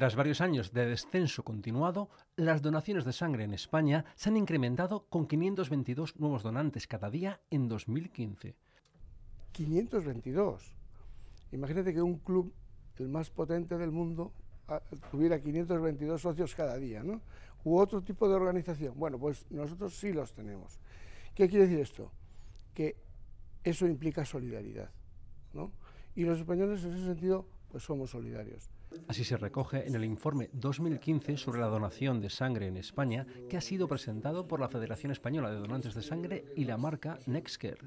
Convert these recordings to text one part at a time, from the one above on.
Tras varios años de descenso continuado, las donaciones de sangre en España se han incrementado con 522 nuevos donantes cada día en 2015. 522. Imagínate que un club, el más potente del mundo, ah, tuviera 522 socios cada día, ¿no? U otro tipo de organización. Bueno, pues nosotros sí los tenemos. ¿Qué quiere decir esto? Que eso implica solidaridad, ¿no? Y los españoles en ese sentido, pues somos solidarios. Así se recoge en el informe 2015 sobre la donación de sangre en España que ha sido presentado por la Federación Española de Donantes de Sangre y la marca Nexcare.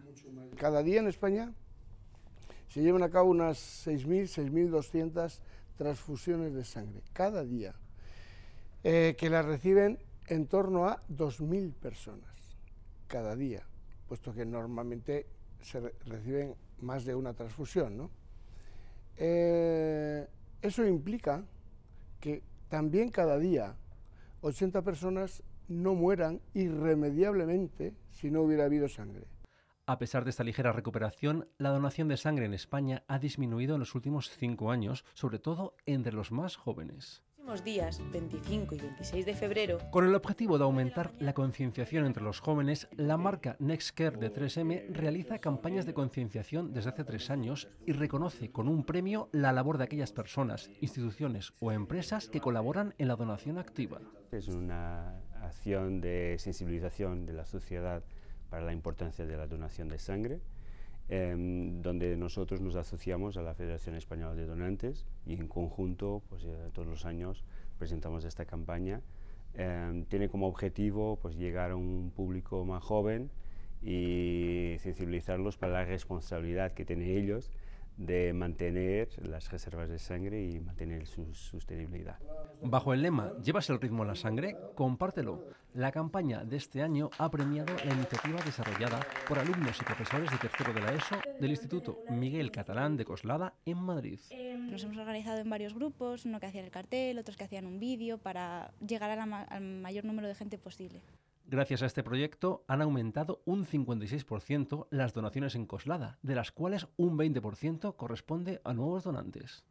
Cada día en España se llevan a cabo unas 6.000, 6.200 transfusiones de sangre, cada día, eh, que las reciben en torno a 2.000 personas, cada día, puesto que normalmente se reciben más de una transfusión. Eh, eso implica que también cada día 80 personas no mueran irremediablemente si no hubiera habido sangre. A pesar de esta ligera recuperación, la donación de sangre en España ha disminuido en los últimos cinco años, sobre todo entre los más jóvenes días, 25 y 26 de febrero, con el objetivo de aumentar la concienciación entre los jóvenes, la marca NextCare de 3M realiza campañas de concienciación desde hace tres años y reconoce con un premio la labor de aquellas personas, instituciones o empresas que colaboran en la donación activa. Es una acción de sensibilización de la sociedad para la importancia de la donación de sangre Em, donde nosotros nos asociamos a la Federación Española de Donantes y en conjunto, pues, eh, todos los años presentamos esta campaña. Em, tiene como objetivo pues, llegar a un público más joven y sensibilizarlos para la responsabilidad que tienen ellos de mantener las reservas de sangre y mantener su sostenibilidad. Bajo el lema Llevas el ritmo a la sangre, compártelo. La campaña de este año ha premiado la iniciativa desarrollada por alumnos y profesores de tercero de la ESO del Instituto Miguel Catalán de Coslada en Madrid. Nos hemos organizado en varios grupos, uno que hacía el cartel, otros que hacían un vídeo para llegar al mayor número de gente posible. Gracias a este proyecto han aumentado un 56% las donaciones en Coslada, de las cuales un 20% corresponde a nuevos donantes.